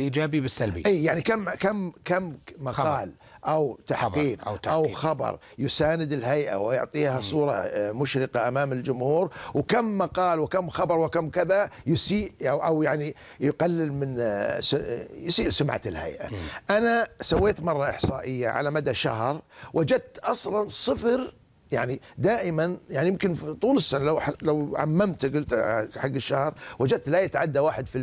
ايجابي بالسلبي اي يعني كم كم كم مقال خبر. او تحقيق أو, تحقيق. او خبر يساند الهيئه ويعطيها صوره آه، مشرقه امام الجمهور وكم مقال وكم خبر وكم كذا يسيء او يعني يقلل من آه، آه، يسيء سمعه الهيئه مم. انا سويت مره احصائيه على مدى شهر وجدت اصلا صفر يعني دائما يعني يمكن في طول السنه لو لو عممت قلت حق الشهر وجدت لا يتعدى 1%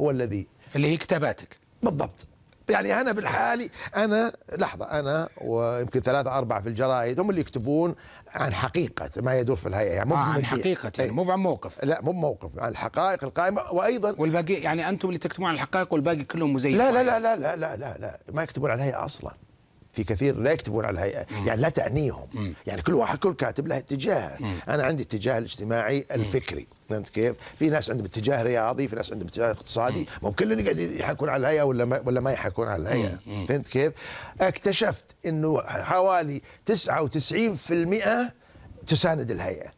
هو الذي اللي هي كتاباتك بالضبط يعني انا بالحالي انا لحظه انا ويمكن ثلاثة اربعة في الجرايد هم اللي يكتبون عن حقيقه ما يدور في الهيئه يعني مو آه عن حقيقه يعني إيه. مو عن موقف لا مو موقف عن الحقائق القائمه وايضا والباقي يعني انتم اللي تكتبون عن الحقائق والباقي كلهم مزيف لا لا لا لا لا لا لا, لا ما يكتبون عن الهيئه اصلا في كثير لا يكتبون على الهيئه مم. يعني لا تعنيهم مم. يعني كل واحد كل كاتب له اتجاهه انا عندي اتجاه الاجتماعي الفكري فهمت كيف؟ في ناس عندهم اتجاه رياضي، في ناس عندهم اتجاه اقتصادي، مو اللي قاعد يحكون على الهيئه ولا ما ولا ما يحكون على الهيئه، فهمت كيف؟ اكتشفت انه حوالي 99% تساند الهيئه.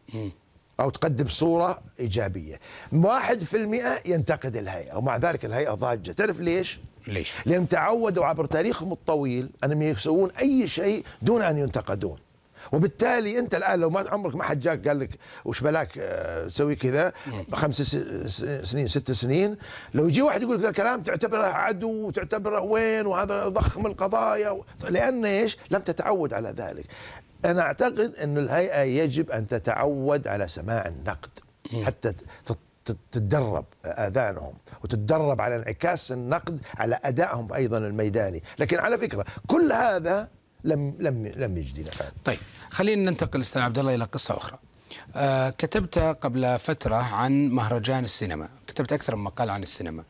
أو تقدم صورة إيجابية واحد في المئة ينتقد الهيئة ومع ذلك الهيئة ضاجة تعرف ليش؟ ليش؟ لأن تعودوا عبر تاريخهم الطويل أنهم يسوون أي شيء دون أن ينتقدون وبالتالي انت الان لو ما عمرك ما حد جاك قال لك وش بلاك آه، تسوي كذا خمس سنين ست سنين لو يجي واحد يقول لك ذا الكلام تعتبره عدو وتعتبره وين وهذا ضخم القضايا لان ايش؟ لم تتعود على ذلك. أنا أعتقد أن الهيئة يجب أن تتعود على سماع النقد حتى تتدرب آذانهم وتتدرب على انعكاس النقد على أدائهم أيضا الميداني لكن على فكرة كل هذا لم لم لم يجدي نفع طيب خلينا ننتقل استاذ عبد الله الى قصه اخرى آه كتبت قبل فتره عن مهرجان السينما كتبت اكثر من مقال عن السينما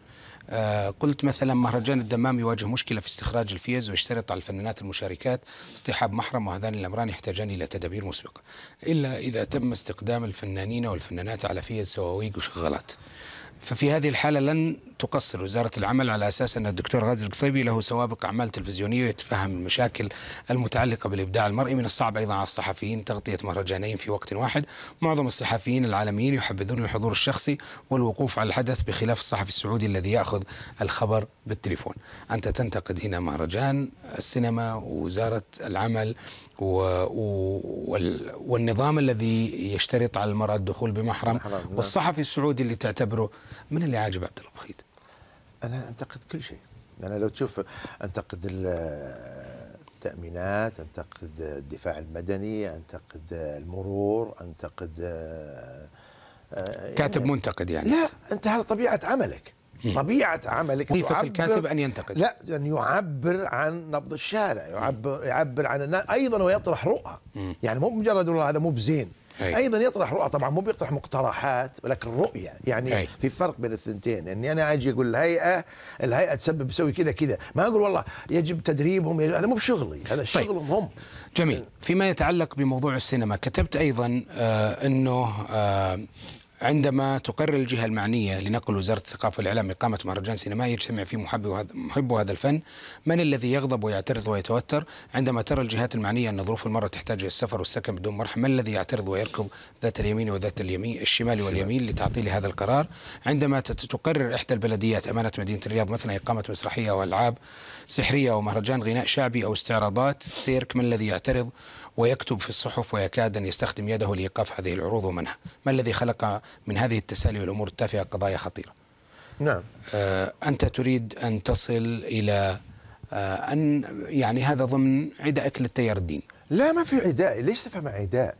آه، قلت مثلا مهرجان الدمام يواجه مشكله في استخراج الفيز ويشترط على الفنانات المشاركات اصطحاب محرم وهذان الامران يحتاجان الى تدابير مسبقه الا اذا تم استقدام الفنانين والفنانات على فيز سواويق وشغالات ففي هذه الحالة لن تقصر وزارة العمل على أساس أن الدكتور غازي القصيبي له سوابق أعمال تلفزيونية ويتفهم المشاكل المتعلقة بالإبداع المرئي من الصعب أيضا على الصحفيين تغطية مهرجانين في وقت واحد معظم الصحفيين العالميين يحبذون الحضور الشخصي والوقوف على الحدث بخلاف الصحفي السعودي الذي يأخذ الخبر بالتليفون أنت تنتقد هنا مهرجان السينما ووزارة العمل و... وال... والنظام الذي يشترط على المرأة الدخول بمحرم نعم. والصحفي السعودي اللي تعتبره من اللي عاجب عبد الله بخيت؟ انا انتقد كل شيء انا لو تشوف انتقد التامينات انتقد الدفاع المدني انتقد المرور انتقد كاتب يعني منتقد يعني لا انت هذا طبيعه عملك طبيعة عملك وظيفة الكاتب أن ينتقد لا أن يعني يعبر عن نبض الشارع يعبر, يعبر عن الناس أيضا ويطرح رؤى يعني مو مجرد والله هذا مو بزين أي. ايضا يطرح رؤى طبعا مو بيطرح مقترحات ولكن رؤيه يعني أي. في فرق بين الثنتين اني انا اجي اقول الهيئه الهيئه تسبب تسوي كذا كذا ما اقول والله يجب تدريبهم يعني هذا مو بشغلي هذا طيب. شغلهم طيب. هم جميل فيما يتعلق بموضوع السينما كتبت ايضا آه انه آه عندما تقرر الجهة المعنية لنقل وزارة الثقافة والإعلام إقامة مهرجان سينمائي يجتمع فيه هذا محبو هذا الفن من الذي يغضب ويعترض ويتوتر عندما ترى الجهات المعنية أن ظروف المرة تحتاج إلى السفر والسكن بدون مرح من الذي يعترض ويركض ذات اليمين وذات اليمين الشمال واليمين لتعطيل هذا القرار عندما تقرر إحدى البلديات أمانة مدينة الرياض مثلا إقامة مسرحية أو ألعاب سحرية أو مهرجان غناء شعبي أو استعراضات سيرك من الذي يعترض ويكتب في الصحف ويكاد أن يستخدم يده لإيقاف هذه العروض ومنها ما الذي خلق من هذه التسالي والأمور التافهة قضايا خطيرة نعم آه، أنت تريد أن تصل إلى آه، أن يعني هذا ضمن عدائك للتيار الديني لا ما في عداء ليش تفهم عداء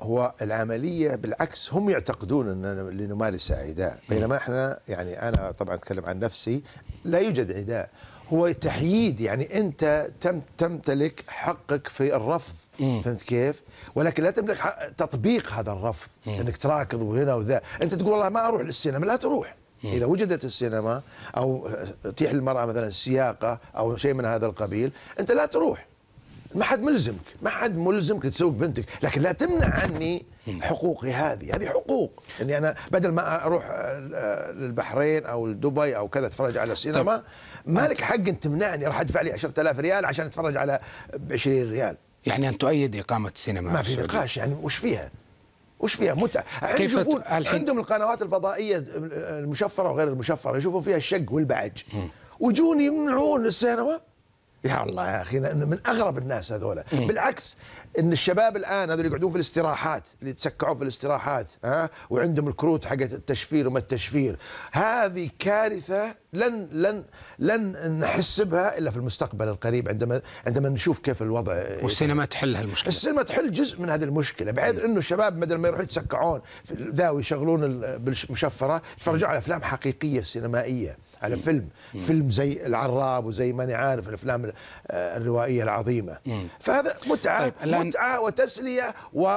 هو العملية بالعكس هم يعتقدون أننا لنمارس عداء بينما احنا يعني أنا طبعا أتكلم عن نفسي لا يوجد عداء هو تحييد يعني أنت تم تمتلك حقك في الرفض مم. إيه. فهمت كيف؟ ولكن لا تملك حق تطبيق هذا الرفض مم. إيه. انك تراكض وهنا وذا، انت تقول والله ما اروح للسينما لا تروح مم. إيه. اذا وجدت السينما او تيح للمراه مثلا السياقه او شيء من هذا القبيل، انت لا تروح. ما حد ملزمك، ما حد ملزمك تسوق بنتك، لكن لا تمنع عني حقوقي هذه، هذه حقوق اني انا بدل ما اروح للبحرين او لدبي او كذا اتفرج على السينما مالك حق انت تمنعني راح ادفع لي 10000 ريال عشان اتفرج على ب 20 ريال. يعني أن تؤيد إقامة السينما ما في نقاش يعني وش فيها وش فيها متعة كيف يشوفون عندهم القنوات الفضائية المشفرة وغير المشفرة يشوفون فيها الشق والبعج ويجون يمنعون السينما يا الله يا اخي من اغرب الناس هذول بالعكس ان الشباب الان هذول يقعدون في الاستراحات اللي يتسكعون في الاستراحات ها وعندهم الكروت حقت التشفير وما التشفير هذه كارثه لن لن لن نحسبها الا في المستقبل القريب عندما عندما نشوف كيف الوضع والسينما تحل هالمشكله السينما تحل جزء من هذه المشكله بحيث أيوة. انه الشباب بدل ما يروحوا يتسكعون ذا ويشغلون بالمشفره يتفرجون على افلام حقيقيه سينمائيه على إيه. فيلم مم. إيه. فيلم زي العراب وزي ماني عارف الافلام الروائيه العظيمه مم. إيه. فهذا متعه طيب متعه وتسليه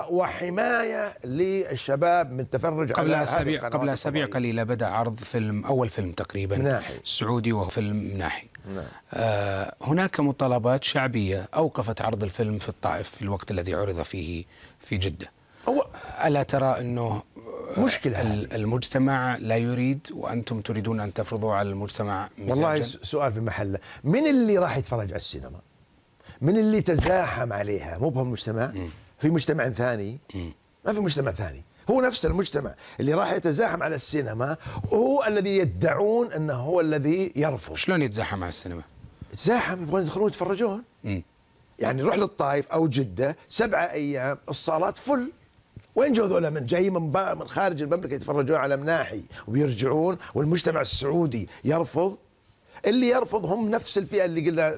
وحمايه للشباب من تفرج قبل اسابيع قبل اسابيع قليله بدا عرض فيلم اول فيلم تقريبا ناحي. سعودي وهو فيلم ناحي نعم. آه هناك مطالبات شعبيه اوقفت عرض الفيلم في الطائف في الوقت الذي عرض فيه في جده هو الا ترى انه مشكلة المجتمع لا يريد وأنتم تريدون أن تفرضوا على المجتمع مزاجا والله سؤال في محله من اللي راح يتفرج على السينما من اللي تزاحم عليها مو بهالمجتمع في مجتمع ثاني ما في مجتمع ثاني هو نفس المجتمع اللي راح يتزاحم على السينما هو الذي يدعون انه هو الذي يرفض شلون يتزاحم على السينما؟ يتزاحم يبغون يدخلون يتفرجون يعني روح للطائف او جده سبعة ايام الصالات فل وين جو ذولا من جاي من من خارج المملكه يتفرجون على مناحي ويرجعون والمجتمع السعودي يرفض اللي يرفض هم نفس الفئه اللي قلنا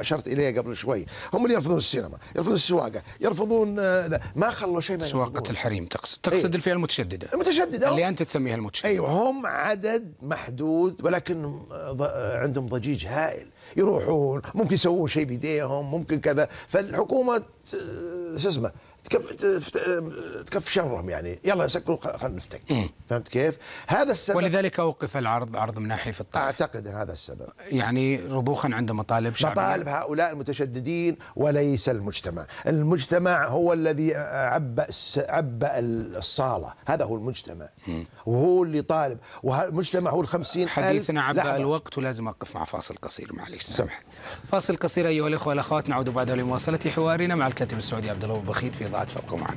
اشرت اليها قبل شوي هم اللي يرفضون السينما يرفضون السواقه يرفضون آه، ما خلوا شيء ما سواقه الحريم تقصد إيه. تقصد ايه؟ الفئه المتشدده المتشدده اللي انت تسميها المتشدده ايوه هم عدد محدود ولكن آه، آه، عندهم ضجيج هائل يروحون ممكن يسوون شيء بايديهم ممكن كذا فالحكومه شو اسمه تكف تكف شرهم يعني يلا سكروا خلينا نفتك فهمت كيف؟ هذا السبب ولذلك اوقف العرض عرض مناحي في الطائف اعتقد ان هذا السبب يعني رضوخا عند مطالب شعبيه مطالب هؤلاء المتشددين وليس المجتمع، المجتمع هو الذي عبأ عبأ الصاله، هذا هو المجتمع وهو اللي طالب والمجتمع هو ال 50 حديثنا عبأ الوقت ولازم اقف مع فاصل قصير معليش سامحني فاصل قصير ايها الاخوه والاخوات نعود بعد لمواصله حوارنا مع الكاتب السعودي عبد الله بخيت في ضاعت فابقوا معنا